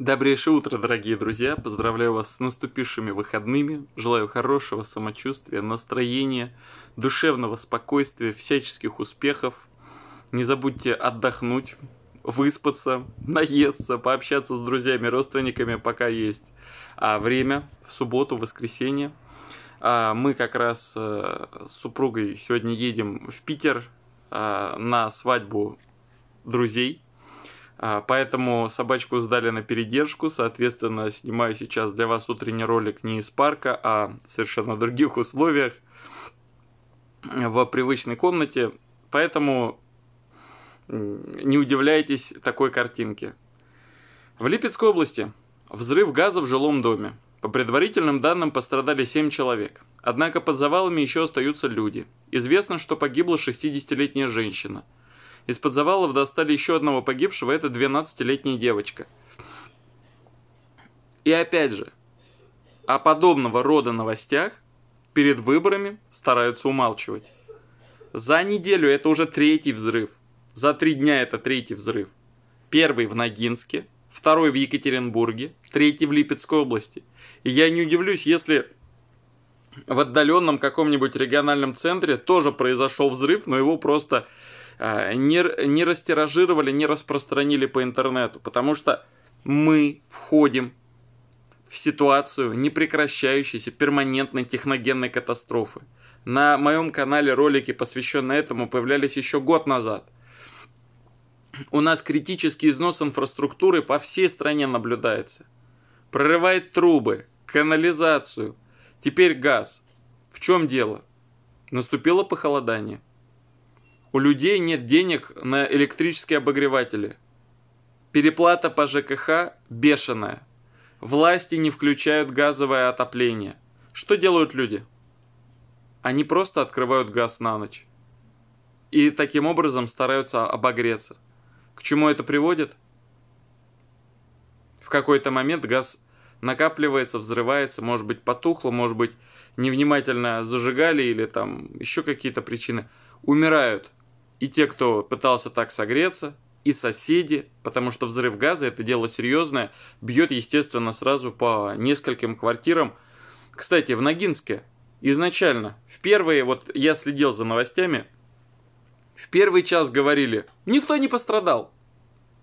Добрейшее утро, дорогие друзья! Поздравляю вас с наступившими выходными. Желаю хорошего самочувствия, настроения, душевного спокойствия, всяческих успехов. Не забудьте отдохнуть, выспаться, наесться, пообщаться с друзьями, родственниками, пока есть а время в субботу, воскресенье. А мы как раз э, с супругой сегодня едем в Питер а, на свадьбу друзей а, поэтому собачку сдали на передержку, соответственно, снимаю сейчас для вас утренний ролик не из парка, а в совершенно других условиях, в привычной комнате. Поэтому не удивляйтесь такой картинке. В Липецкой области взрыв газа в жилом доме. По предварительным данным пострадали 7 человек. Однако под завалами еще остаются люди. Известно, что погибла 60-летняя женщина – из-под завалов достали еще одного погибшего, это 12-летняя девочка. И опять же, о подобного рода новостях перед выборами стараются умалчивать. За неделю это уже третий взрыв. За три дня это третий взрыв. Первый в Ногинске, второй в Екатеринбурге, третий в Липецкой области. И я не удивлюсь, если в отдаленном каком-нибудь региональном центре тоже произошел взрыв, но его просто а, не, не растиражировали, не распространили по интернету, потому что мы входим в ситуацию непрекращающейся перманентной техногенной катастрофы. На моем канале ролики, посвященные этому, появлялись еще год назад. У нас критический износ инфраструктуры по всей стране наблюдается. Прорывает трубы, канализацию. Теперь газ. В чем дело? Наступило похолодание. У людей нет денег на электрические обогреватели. Переплата по ЖКХ бешеная. Власти не включают газовое отопление. Что делают люди? Они просто открывают газ на ночь. И таким образом стараются обогреться. К чему это приводит? В какой-то момент газ накапливается, взрывается, может быть потухло, может быть невнимательно зажигали или там еще какие-то причины. Умирают и те, кто пытался так согреться, и соседи, потому что взрыв газа – это дело серьезное, бьет, естественно, сразу по нескольким квартирам. Кстати, в Ногинске изначально, в первые, вот я следил за новостями, в первый час говорили, никто не пострадал.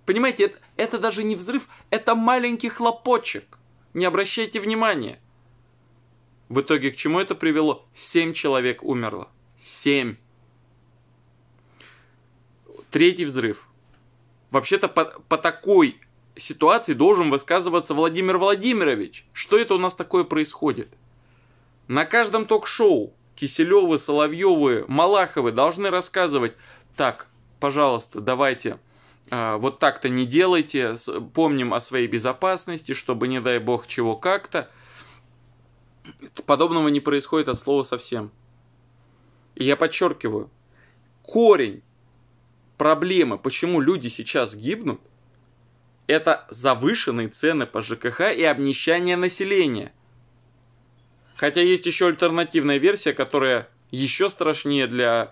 Понимаете, это, это даже не взрыв, это маленький хлопочек. Не обращайте внимания. В итоге к чему это привело? Семь человек умерло. Семь третий взрыв. Вообще-то по, по такой ситуации должен высказываться Владимир Владимирович. Что это у нас такое происходит? На каждом ток-шоу Киселевы, Соловьевы, Малаховы должны рассказывать, так, пожалуйста, давайте а, вот так-то не делайте, помним о своей безопасности, чтобы не дай бог чего как-то. Подобного не происходит от слова совсем. И я подчеркиваю, корень проблема, почему люди сейчас гибнут, это завышенные цены по ЖКХ и обнищание населения. Хотя есть еще альтернативная версия, которая еще страшнее для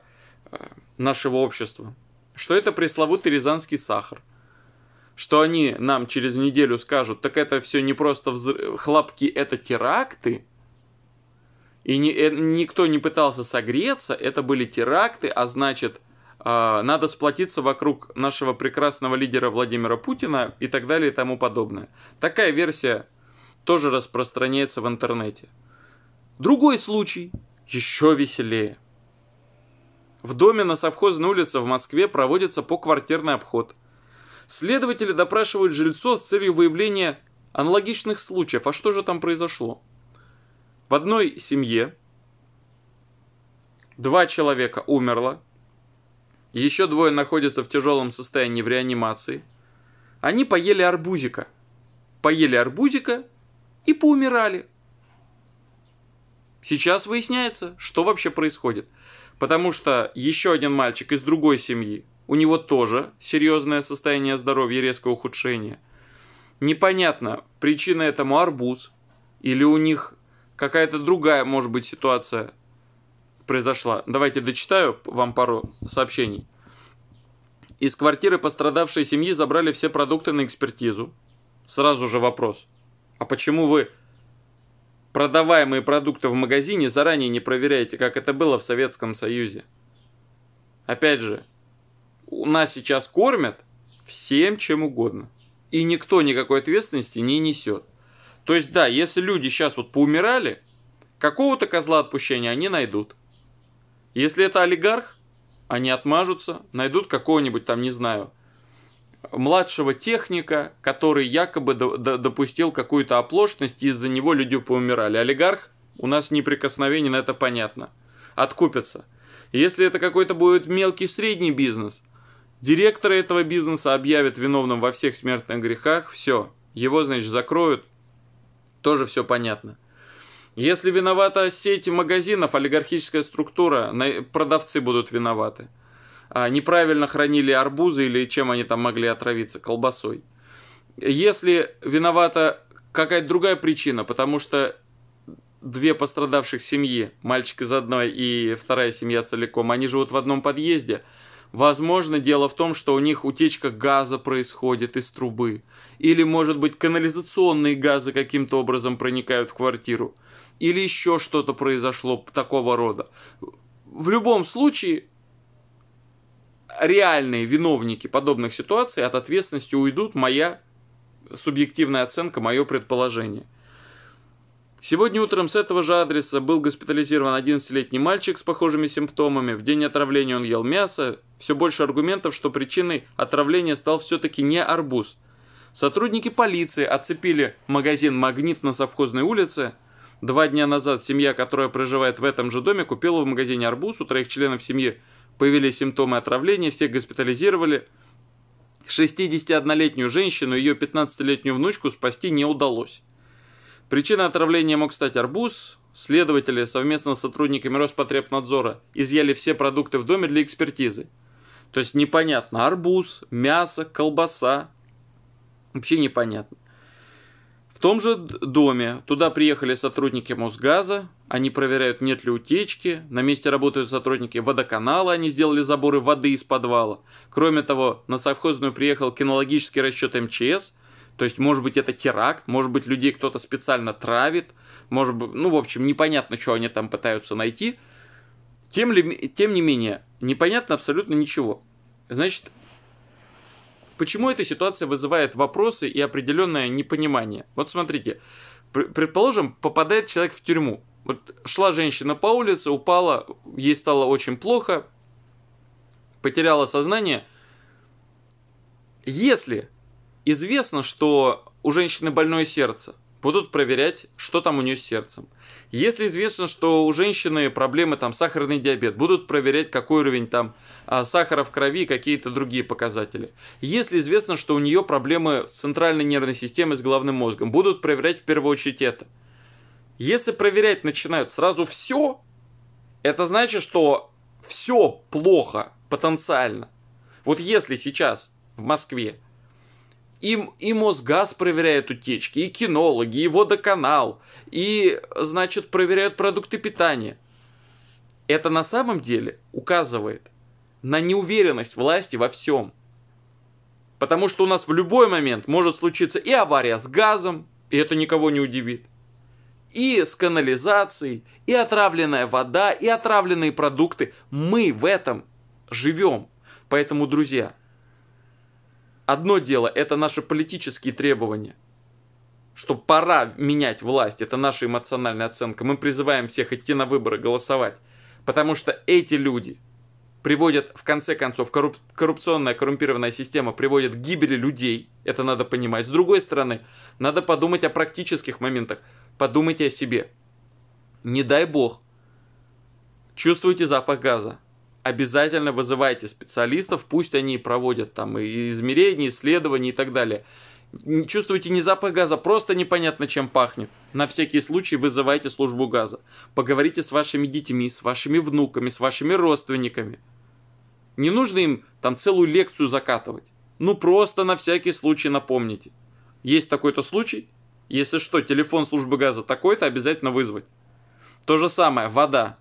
э, нашего общества. Что это пресловутый рязанский сахар. Что они нам через неделю скажут, так это все не просто взр... хлопки, это теракты. И не, э, никто не пытался согреться, это были теракты, а значит а, надо сплотиться вокруг нашего прекрасного лидера Владимира Путина и так далее и тому подобное. Такая версия тоже распространяется в интернете. Другой случай еще веселее. В доме на совхозной улице в Москве проводится поквартирный обход. Следователи допрашивают жильцов с целью выявления аналогичных случаев. А что же там произошло? В одной семье два человека умерло, еще двое находятся в тяжелом состоянии в реанимации. Они поели арбузика. Поели арбузика и поумирали. Сейчас выясняется, что вообще происходит. Потому что еще один мальчик из другой семьи, у него тоже серьезное состояние здоровья и резкое ухудшение. Непонятно, причина этому арбуз или у них какая-то другая может быть ситуация произошла. Давайте дочитаю вам пару сообщений. Из квартиры пострадавшей семьи забрали все продукты на экспертизу. Сразу же вопрос. А почему вы продаваемые продукты в магазине заранее не проверяете, как это было в Советском Союзе? Опять же, у нас сейчас кормят всем чем угодно. И никто никакой ответственности не несет. То есть да, если люди сейчас вот поумирали, какого-то козла отпущения они найдут. Если это олигарх, они отмажутся, найдут какого-нибудь там, не знаю, младшего техника, который якобы допустил какую-то оплошность, и из-за него люди поумирали. Олигарх у нас неприкосновенен, это понятно. Откупятся. Если это какой-то будет мелкий средний бизнес, директора этого бизнеса объявят виновным во всех смертных грехах, все, его, значит, закроют, тоже все понятно. Если виновата сеть магазинов, олигархическая структура, продавцы будут виноваты. А, неправильно хранили арбузы или чем они там могли отравиться, колбасой. Если виновата какая-то другая причина, потому что две пострадавших семьи, мальчик из одной и вторая семья целиком, они живут в одном подъезде. Возможно, дело в том, что у них утечка газа происходит из трубы. Или, может быть, канализационные газы каким-то образом проникают в квартиру или еще что-то произошло такого рода. В любом случае, реальные виновники подобных ситуаций от ответственности уйдут, моя субъективная оценка, мое предположение. Сегодня утром с этого же адреса был госпитализирован 11-летний мальчик с похожими симптомами. В день отравления он ел мясо. Все больше аргументов, что причиной отравления стал все-таки не арбуз. Сотрудники полиции оцепили магазин «Магнит» на совхозной улице – Два дня назад семья, которая проживает в этом же доме, купила в магазине арбуз. У троих членов семьи появились симптомы отравления, всех госпитализировали. 61-летнюю женщину и ее 15-летнюю внучку спасти не удалось. Причиной отравления мог стать арбуз. Следователи совместно с сотрудниками Роспотребнадзора изъяли все продукты в доме для экспертизы. То есть непонятно, арбуз, мясо, колбаса. Вообще непонятно. В том же доме туда приехали сотрудники Мосгаза, они проверяют, нет ли утечки, на месте работают сотрудники водоканала, они сделали заборы воды из подвала. Кроме того, на совхозную приехал кинологический расчет МЧС, то есть, может быть, это теракт, может быть, людей кто-то специально травит, может быть, ну, в общем, непонятно, что они там пытаются найти. Тем, ли, тем не менее, непонятно абсолютно ничего. Значит, Почему эта ситуация вызывает вопросы и определенное непонимание? Вот смотрите, предположим, попадает человек в тюрьму. Вот шла женщина по улице, упала, ей стало очень плохо, потеряла сознание. Если известно, что у женщины больное сердце, будут проверять, что там у нее с сердцем. Если известно, что у женщины проблемы там сахарный диабет, будут проверять, какой уровень там а, сахара в крови и какие-то другие показатели. Если известно, что у нее проблемы с центральной нервной системой, с головным мозгом, будут проверять в первую очередь это. Если проверять начинают сразу все, это значит, что все плохо потенциально. Вот если сейчас в Москве им и Мосгаз проверяет утечки, и кинологи, и водоканал, и, значит, проверяют продукты питания. Это на самом деле указывает на неуверенность власти во всем. Потому что у нас в любой момент может случиться и авария с газом, и это никого не удивит, и с канализацией, и отравленная вода, и отравленные продукты. Мы в этом живем. Поэтому, друзья, Одно дело – это наши политические требования, что пора менять власть, это наша эмоциональная оценка. Мы призываем всех идти на выборы, голосовать, потому что эти люди приводят, в конце концов, корруп коррупционная, коррумпированная система приводит к гибели людей, это надо понимать. С другой стороны, надо подумать о практических моментах, подумайте о себе. Не дай бог, чувствуете запах газа, обязательно вызывайте специалистов, пусть они проводят там и измерения, исследования и так далее. Чувствуете не запах газа, просто непонятно чем пахнет. На всякий случай вызывайте службу газа. Поговорите с вашими детьми, с вашими внуками, с вашими родственниками. Не нужно им там целую лекцию закатывать. Ну просто на всякий случай напомните. Есть такой-то случай. Если что, телефон службы газа такой-то обязательно вызвать. То же самое, вода.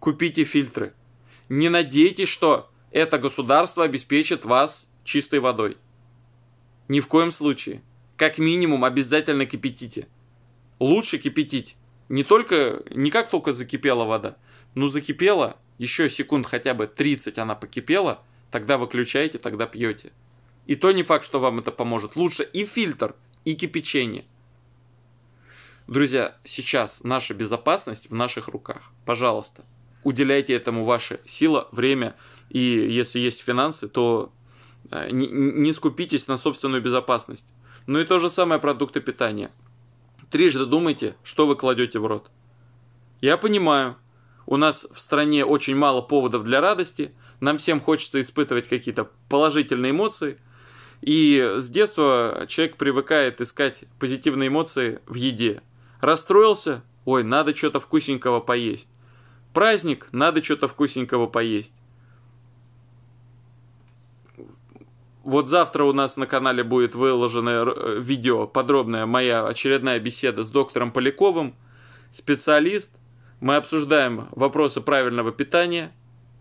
Купите фильтры не надейтесь, что это государство обеспечит вас чистой водой. Ни в коем случае. Как минимум обязательно кипятите. Лучше кипятить. Не только, не как только закипела вода, но закипела, еще секунд хотя бы 30 она покипела, тогда выключаете, тогда пьете. И то не факт, что вам это поможет. Лучше и фильтр, и кипячение. Друзья, сейчас наша безопасность в наших руках. Пожалуйста, уделяйте этому ваше сила, время, и если есть финансы, то э, не, не скупитесь на собственную безопасность. Ну и то же самое продукты питания. Трижды думайте, что вы кладете в рот. Я понимаю, у нас в стране очень мало поводов для радости, нам всем хочется испытывать какие-то положительные эмоции, и с детства человек привыкает искать позитивные эмоции в еде. Расстроился? Ой, надо что-то вкусненького поесть. Праздник, надо что-то вкусненького поесть. Вот завтра у нас на канале будет выложено э, видео, подробная моя очередная беседа с доктором Поляковым, специалист. Мы обсуждаем вопросы правильного питания.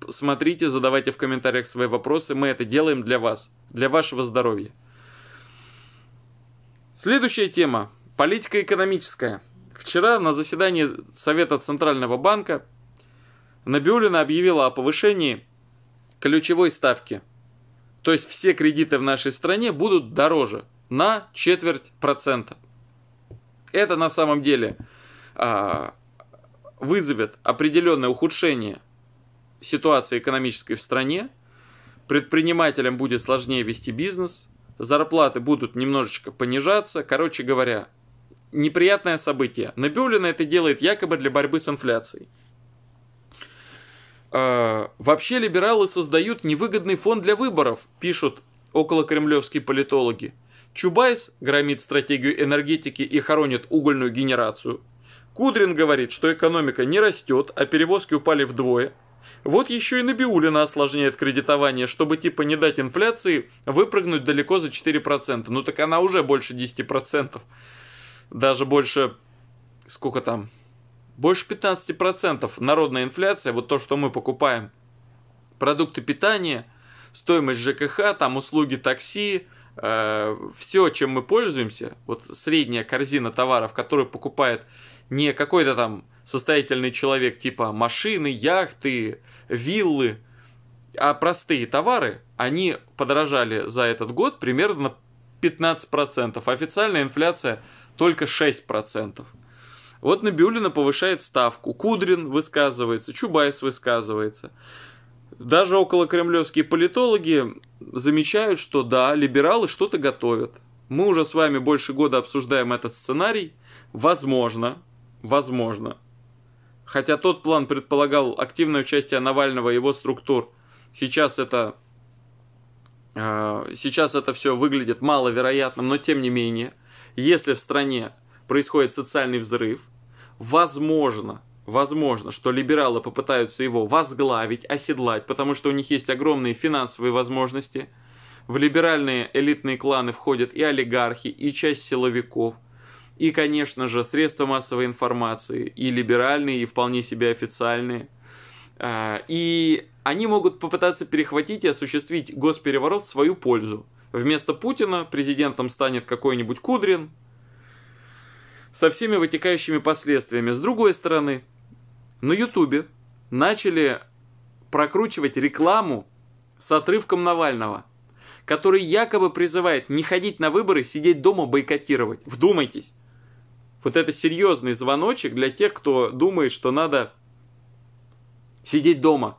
Смотрите, задавайте в комментариях свои вопросы. Мы это делаем для вас, для вашего здоровья. Следующая тема. Политика экономическая. Вчера на заседании Совета Центрального банка Набиулина объявила о повышении ключевой ставки. То есть все кредиты в нашей стране будут дороже на четверть процента. Это на самом деле а, вызовет определенное ухудшение ситуации экономической в стране. Предпринимателям будет сложнее вести бизнес, зарплаты будут немножечко понижаться. Короче говоря, неприятное событие. Набиулина это делает якобы для борьбы с инфляцией. «А, Вообще либералы создают невыгодный фон для выборов, пишут околокремлевские политологи. Чубайс громит стратегию энергетики и хоронит угольную генерацию. Кудрин говорит, что экономика не растет, а перевозки упали вдвое. Вот еще и Набиулина осложняет кредитование, чтобы типа не дать инфляции выпрыгнуть далеко за 4%. Ну так она уже больше 10%. Даже больше... Сколько там? Больше 15% народная инфляция, вот то, что мы покупаем, продукты питания, стоимость ЖКХ, там услуги такси, э, все, чем мы пользуемся, вот средняя корзина товаров, которую покупает не какой-то там состоятельный человек типа машины, яхты, виллы, а простые товары, они подорожали за этот год примерно 15%. Официальная инфляция только 6%. Вот Набиулина повышает ставку, Кудрин высказывается, Чубайс высказывается. Даже около кремлевские политологи замечают, что да, либералы что-то готовят. Мы уже с вами больше года обсуждаем этот сценарий. Возможно, возможно. Хотя тот план предполагал активное участие Навального и его структур. Сейчас это а, Сейчас это все выглядит маловероятным, но тем не менее, если в стране происходит социальный взрыв, возможно, возможно, что либералы попытаются его возглавить, оседлать, потому что у них есть огромные финансовые возможности. В либеральные элитные кланы входят и олигархи, и часть силовиков, и, конечно же, средства массовой информации, и либеральные, и вполне себе официальные. А, и они могут попытаться перехватить и осуществить госпереворот в свою пользу. Вместо Путина президентом станет какой-нибудь Кудрин, со всеми вытекающими последствиями. С другой стороны, на Ютубе начали прокручивать рекламу с отрывком Навального, который якобы призывает не ходить на выборы, сидеть дома, бойкотировать. Вдумайтесь. Вот это серьезный звоночек для тех, кто думает, что надо сидеть дома.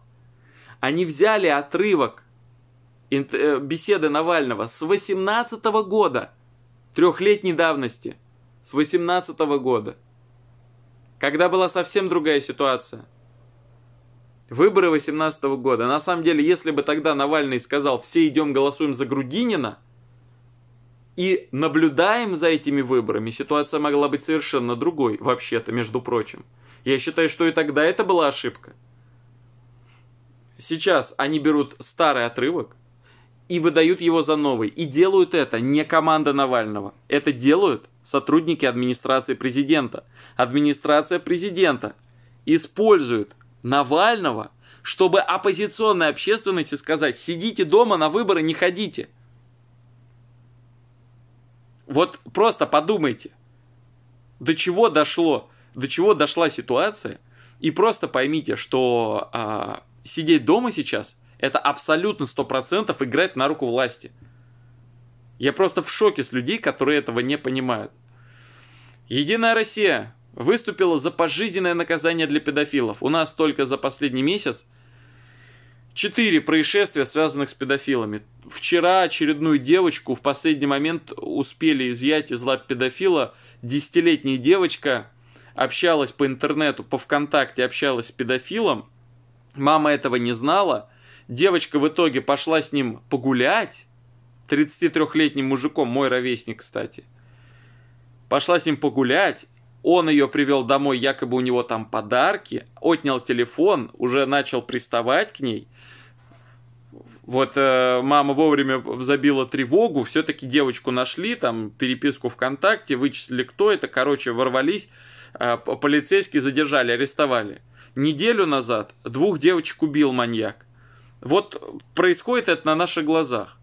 Они взяли отрывок э, беседы Навального с 18 года, трехлетней давности – с 18 -го года, когда была совсем другая ситуация. Выборы 18 -го года. На самом деле, если бы тогда Навальный сказал «все идем голосуем за Грудинина», и наблюдаем за этими выборами, ситуация могла быть совершенно другой, вообще-то, между прочим. Я считаю, что и тогда это была ошибка. Сейчас они берут старый отрывок, и выдают его за новый. И делают это не команда Навального. Это делают сотрудники администрации президента. Администрация президента использует Навального, чтобы оппозиционной общественности сказать, сидите дома, на выборы не ходите. Вот просто подумайте, до чего дошло, до чего дошла ситуация, и просто поймите, что а, сидеть дома сейчас это абсолютно сто процентов играть на руку власти. Я просто в шоке с людей, которые этого не понимают. Единая Россия выступила за пожизненное наказание для педофилов. У нас только за последний месяц четыре происшествия, связанных с педофилами. Вчера очередную девочку в последний момент успели изъять из лап педофила. Десятилетняя девочка общалась по интернету, по ВКонтакте общалась с педофилом. Мама этого не знала – Девочка в итоге пошла с ним погулять, 33-летним мужиком, мой ровесник, кстати. Пошла с ним погулять, он ее привел домой, якобы у него там подарки, отнял телефон, уже начал приставать к ней. Вот э, мама вовремя забила тревогу, все-таки девочку нашли, там переписку ВКонтакте, вычислили кто это, короче, ворвались, э, полицейские задержали, арестовали. Неделю назад двух девочек убил маньяк. Вот происходит это на наших глазах.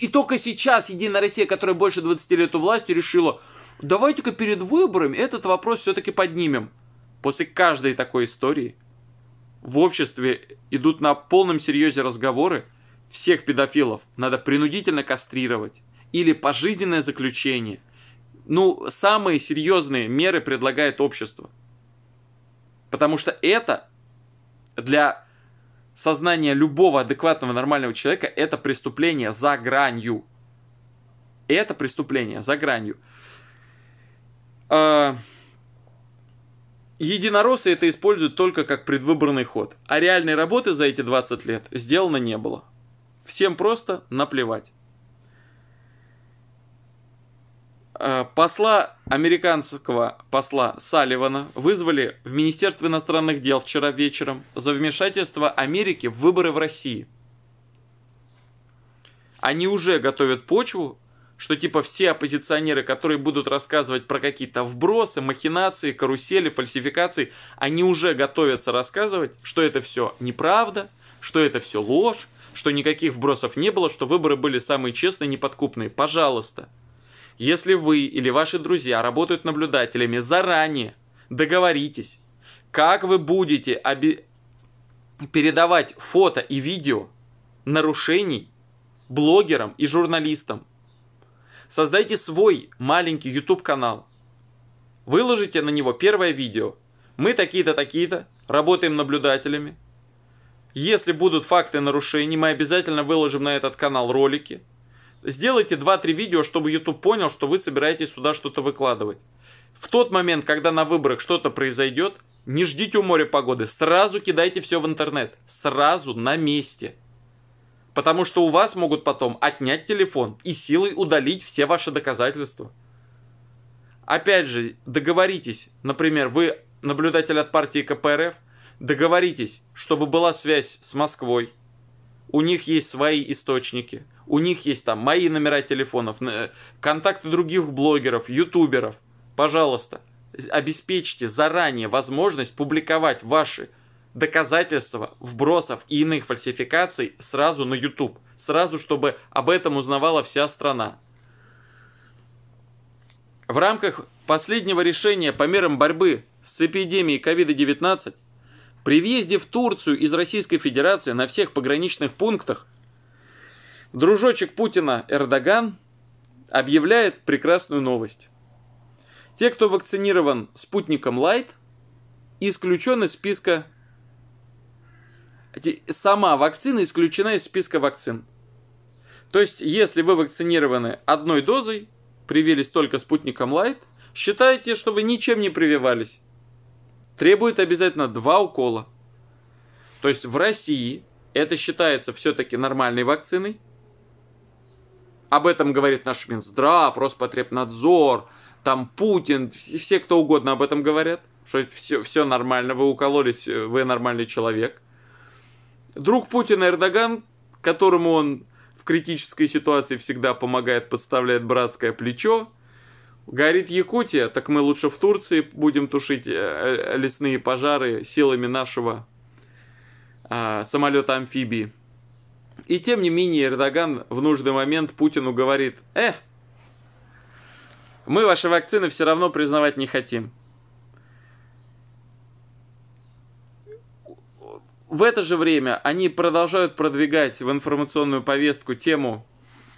И только сейчас Единая Россия, которая больше 20 лет у власти, решила, давайте-ка перед выборами этот вопрос все-таки поднимем. После каждой такой истории в обществе идут на полном серьезе разговоры, всех педофилов надо принудительно кастрировать или пожизненное заключение. Ну, самые серьезные меры предлагает общество. Потому что это для сознание любого адекватного нормального человека это преступление за гранью. Это преступление за гранью. А, Единороссы это используют только как предвыборный ход, а реальной работы за эти 20 лет сделано не было. Всем просто наплевать. Э, посла американского посла Салливана вызвали в Министерство иностранных дел вчера вечером за вмешательство Америки в выборы в России. Они уже готовят почву, что типа все оппозиционеры, которые будут рассказывать про какие-то вбросы, махинации, карусели, фальсификации, они уже готовятся рассказывать, что это все неправда, что это все ложь, что никаких вбросов не было, что выборы были самые честные, неподкупные. Пожалуйста. Если вы или ваши друзья работают наблюдателями заранее, договоритесь, как вы будете оби... передавать фото и видео нарушений блогерам и журналистам. Создайте свой маленький YouTube канал. Выложите на него первое видео. Мы такие-то, такие-то, работаем наблюдателями. Если будут факты нарушений, мы обязательно выложим на этот канал ролики – Сделайте 2-3 видео, чтобы YouTube понял, что вы собираетесь сюда что-то выкладывать. В тот момент, когда на выборах что-то произойдет, не ждите у моря погоды, сразу кидайте все в интернет, сразу на месте. Потому что у вас могут потом отнять телефон и силой удалить все ваши доказательства. Опять же, договоритесь, например, вы наблюдатель от партии КПРФ, договоритесь, чтобы была связь с Москвой, у них есть свои источники – у них есть там мои номера телефонов, э, контакты других блогеров, ютуберов. Пожалуйста, обеспечьте заранее возможность публиковать ваши доказательства вбросов и иных фальсификаций сразу на YouTube. Сразу, чтобы об этом узнавала вся страна. В рамках последнего решения по мерам борьбы с эпидемией COVID-19 при въезде в Турцию из Российской Федерации на всех пограничных пунктах – Дружочек Путина Эрдоган объявляет прекрасную новость. Те, кто вакцинирован спутником Лайт, исключен из списка... Сама вакцина исключена из списка вакцин. То есть, если вы вакцинированы одной дозой, привились только спутником Лайт, считайте, что вы ничем не прививались. Требует обязательно два укола. То есть в России это считается все-таки нормальной вакциной, об этом говорит наш Минздрав, Роспотребнадзор, там Путин, все кто угодно об этом говорят, что все, все нормально, вы укололись, вы нормальный человек. Друг Путина Эрдоган, которому он в критической ситуации всегда помогает, подставляет братское плечо. Горит Якутия, так мы лучше в Турции будем тушить э, э, лесные пожары силами нашего а, самолета-амфибии. И тем не менее Эрдоган в нужный момент Путину говорит, э, мы ваши вакцины все равно признавать не хотим. В это же время они продолжают продвигать в информационную повестку тему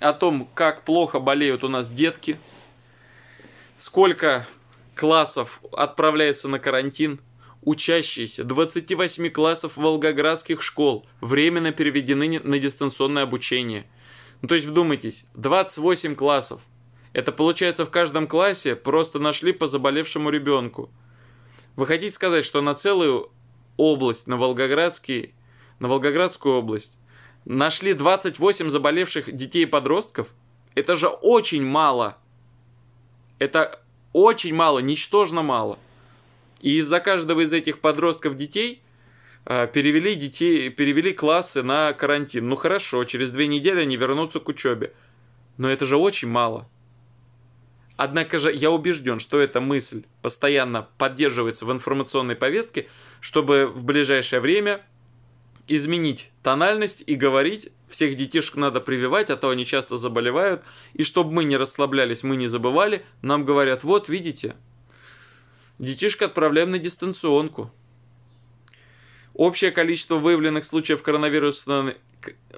о том, как плохо болеют у нас детки, сколько классов отправляется на карантин – Учащиеся 28 классов волгоградских школ временно переведены на дистанционное обучение. Ну, то есть вдумайтесь, 28 классов. Это получается в каждом классе просто нашли по заболевшему ребенку. Вы хотите сказать, что на целую область, на, Волгоградский, на Волгоградскую область нашли 28 заболевших детей и подростков? Это же очень мало. Это очень мало, ничтожно мало. И из-за каждого из этих подростков детей а, перевели детей, перевели классы на карантин. Ну хорошо, через две недели они вернутся к учебе. Но это же очень мало. Однако же я убежден, что эта мысль постоянно поддерживается в информационной повестке, чтобы в ближайшее время изменить тональность и говорить, всех детишек надо прививать, а то они часто заболевают, и чтобы мы не расслаблялись, мы не забывали, нам говорят, вот видите, Детишка отправляем на дистанционку. Общее количество выявленных случаев, коронавируса,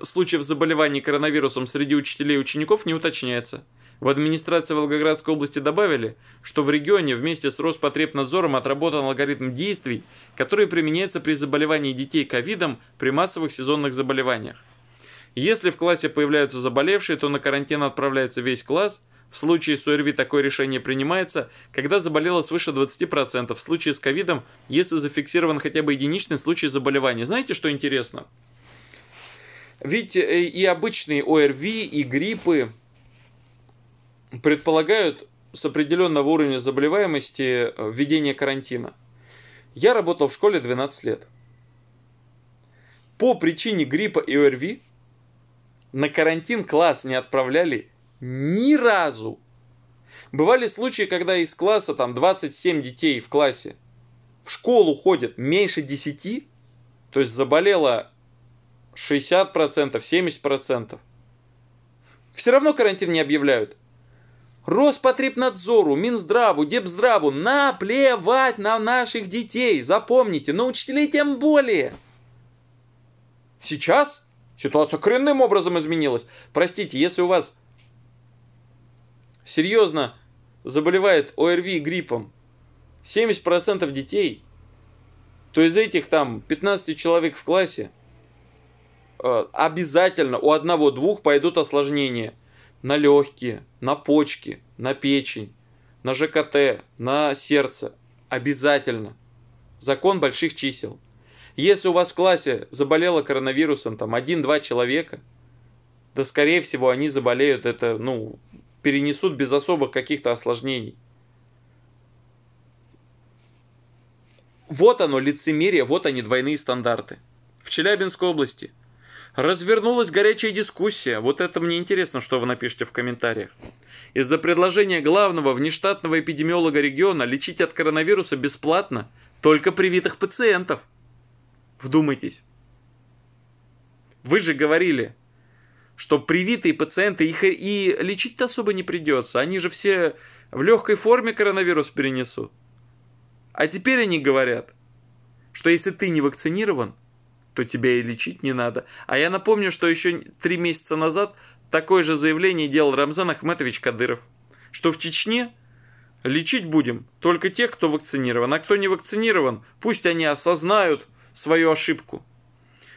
случаев заболеваний коронавирусом среди учителей и учеников не уточняется. В администрации Волгоградской области добавили, что в регионе вместе с Роспотребнадзором отработан алгоритм действий, который применяется при заболевании детей ковидом при массовых сезонных заболеваниях. Если в классе появляются заболевшие, то на карантин отправляется весь класс – в случае с ОРВИ такое решение принимается, когда заболело свыше 20%, в случае с ковидом, если зафиксирован хотя бы единичный случай заболевания. Знаете, что интересно? Ведь э, и обычные ОРВИ, и гриппы предполагают с определенного уровня заболеваемости э, введение карантина. Я работал в школе 12 лет. По причине гриппа и ОРВИ на карантин класс не отправляли ни разу. Бывали случаи, когда из класса там 27 детей в классе в школу ходят меньше 10, то есть заболело 60%, 70%. Все равно карантин не объявляют. Роспотребнадзору, Минздраву, Депздраву наплевать на наших детей. Запомните, на учителей тем более. Сейчас ситуация коренным образом изменилась. Простите, если у вас серьезно заболевает ОРВИ гриппом. 70% детей, то из этих там 15 человек в классе, э, обязательно у одного-двух пойдут осложнения на легкие, на почки, на печень, на ЖКТ, на сердце. Обязательно. Закон больших чисел. Если у вас в классе заболело коронавирусом там 1-2 человека, да скорее всего они заболеют это, ну, перенесут без особых каких-то осложнений. Вот оно лицемерие, вот они двойные стандарты. В Челябинской области развернулась горячая дискуссия. Вот это мне интересно, что вы напишите в комментариях. Из-за предложения главного внештатного эпидемиолога региона лечить от коронавируса бесплатно только привитых пациентов. Вдумайтесь. Вы же говорили, что привитые пациенты, их и лечить-то особо не придется. Они же все в легкой форме коронавирус перенесут. А теперь они говорят, что если ты не вакцинирован, то тебя и лечить не надо. А я напомню, что еще три месяца назад такое же заявление делал Рамзан Ахметович Кадыров, что в Чечне лечить будем только тех, кто вакцинирован, а кто не вакцинирован, пусть они осознают свою ошибку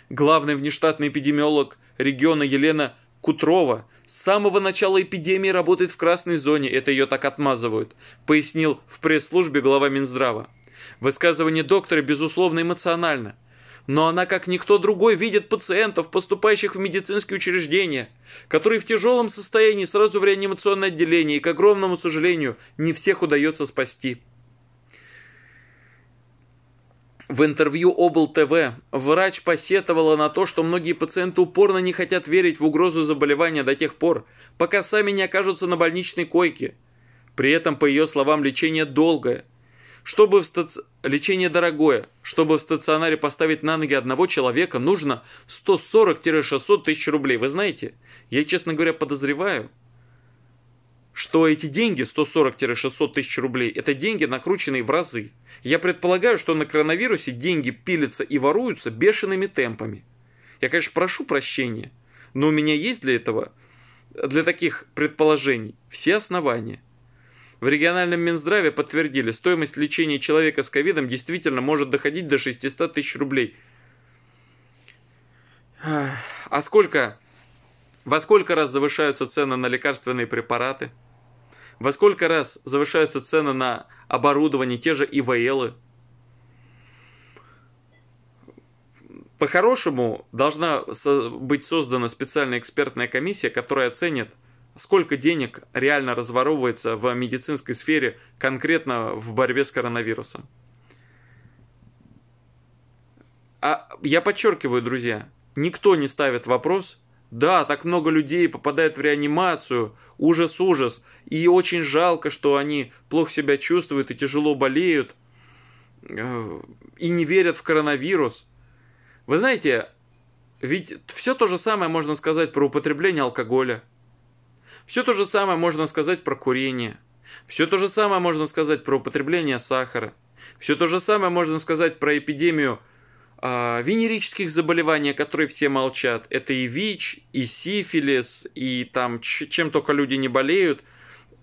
главный внештатный эпидемиолог региона Елена Кутрова с самого начала эпидемии работает в красной зоне, это ее так отмазывают, пояснил в пресс-службе глава Минздрава. Высказывание доктора, безусловно, эмоционально. Но она, как никто другой, видит пациентов, поступающих в медицинские учреждения, которые в тяжелом состоянии сразу в реанимационное отделение, и, к огромному сожалению, не всех удается спасти. В интервью Обл ТВ врач посетовала на то, что многие пациенты упорно не хотят верить в угрозу заболевания до тех пор, пока сами не окажутся на больничной койке. При этом, по ее словам, лечение долгое. Чтобы в стаци... Лечение дорогое. Чтобы в стационаре поставить на ноги одного человека, нужно 140-600 тысяч рублей. Вы знаете, я, честно говоря, подозреваю, что эти деньги, 140-600 тысяч рублей, это деньги, накрученные в разы. Я предполагаю, что на коронавирусе деньги пилятся и воруются бешеными темпами. Я, конечно, прошу прощения, но у меня есть для этого, для таких предположений, все основания. В региональном Минздраве подтвердили, стоимость лечения человека с ковидом действительно может доходить до 600 тысяч рублей. А сколько, во сколько раз завышаются цены на лекарственные препараты? Во сколько раз завышаются цены на оборудование, те же ИВЛы? По-хорошему должна быть создана специальная экспертная комиссия, которая оценит, сколько денег реально разворовывается в медицинской сфере, конкретно в борьбе с коронавирусом. А я подчеркиваю, друзья, никто не ставит вопрос да, так много людей попадает в реанимацию, ужас-ужас. И очень жалко, что они плохо себя чувствуют и тяжело болеют, э, и не верят в коронавирус. Вы знаете, ведь все то же самое можно сказать про употребление алкоголя. Все то же самое можно сказать про курение. Все то же самое можно сказать про употребление сахара. Все то же самое можно сказать про эпидемию а, венерических заболеваний, о которых все молчат. Это и ВИЧ, и сифилис, и там чем только люди не болеют.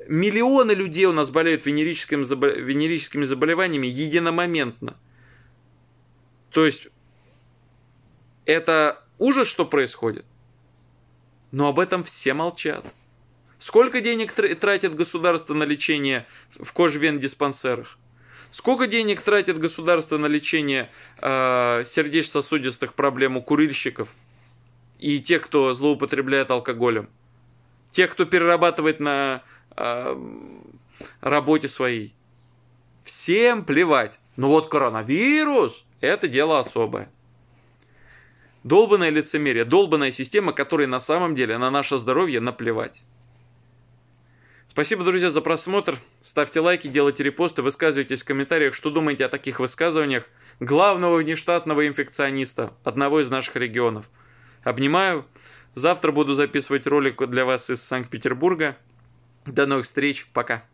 Миллионы людей у нас болеют венерическим, забо... венерическими заболеваниями единомоментно. То есть это ужас, что происходит. Но об этом все молчат. Сколько денег тратит государство на лечение в кожвен диспансерах? Сколько денег тратит государство на лечение э, сердечно-сосудистых проблем у курильщиков и тех, кто злоупотребляет алкоголем? Тех, кто перерабатывает на э, работе своей? Всем плевать. Но вот коронавирус – это дело особое. Долбанное лицемерие, долбанная система, которой на самом деле на наше здоровье наплевать. Спасибо, друзья, за просмотр. Ставьте лайки, делайте репосты, высказывайтесь в комментариях, что думаете о таких высказываниях главного внештатного инфекциониста одного из наших регионов. Обнимаю. Завтра буду записывать ролик для вас из Санкт-Петербурга. До новых встреч. Пока.